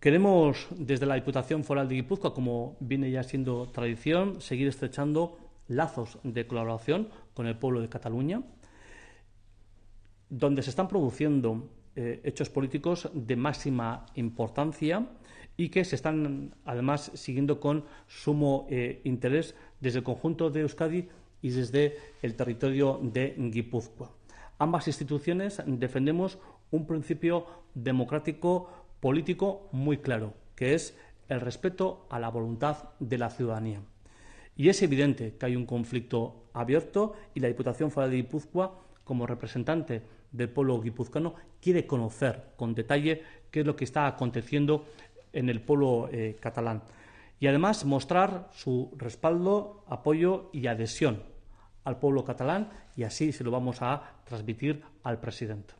Queremos, desde la Diputación Foral de Guipúzcoa, como viene ya siendo tradición, seguir estrechando lazos de colaboración con el pueblo de Cataluña, donde se están produciendo eh, hechos políticos de máxima importancia y que se están además siguiendo con sumo eh, interés desde el conjunto de Euskadi y desde el territorio de Guipúzcoa. Ambas instituciones defendemos un principio democrático político muy claro, que es el respeto a la voluntad de la ciudadanía. Y es evidente que hay un conflicto abierto y la Diputación Foral de Guipúzcoa, como representante del pueblo guipuzcano, quiere conocer con detalle qué es lo que está aconteciendo en el pueblo eh, catalán. Y además mostrar su respaldo, apoyo y adhesión al pueblo catalán y así se lo vamos a transmitir al presidente.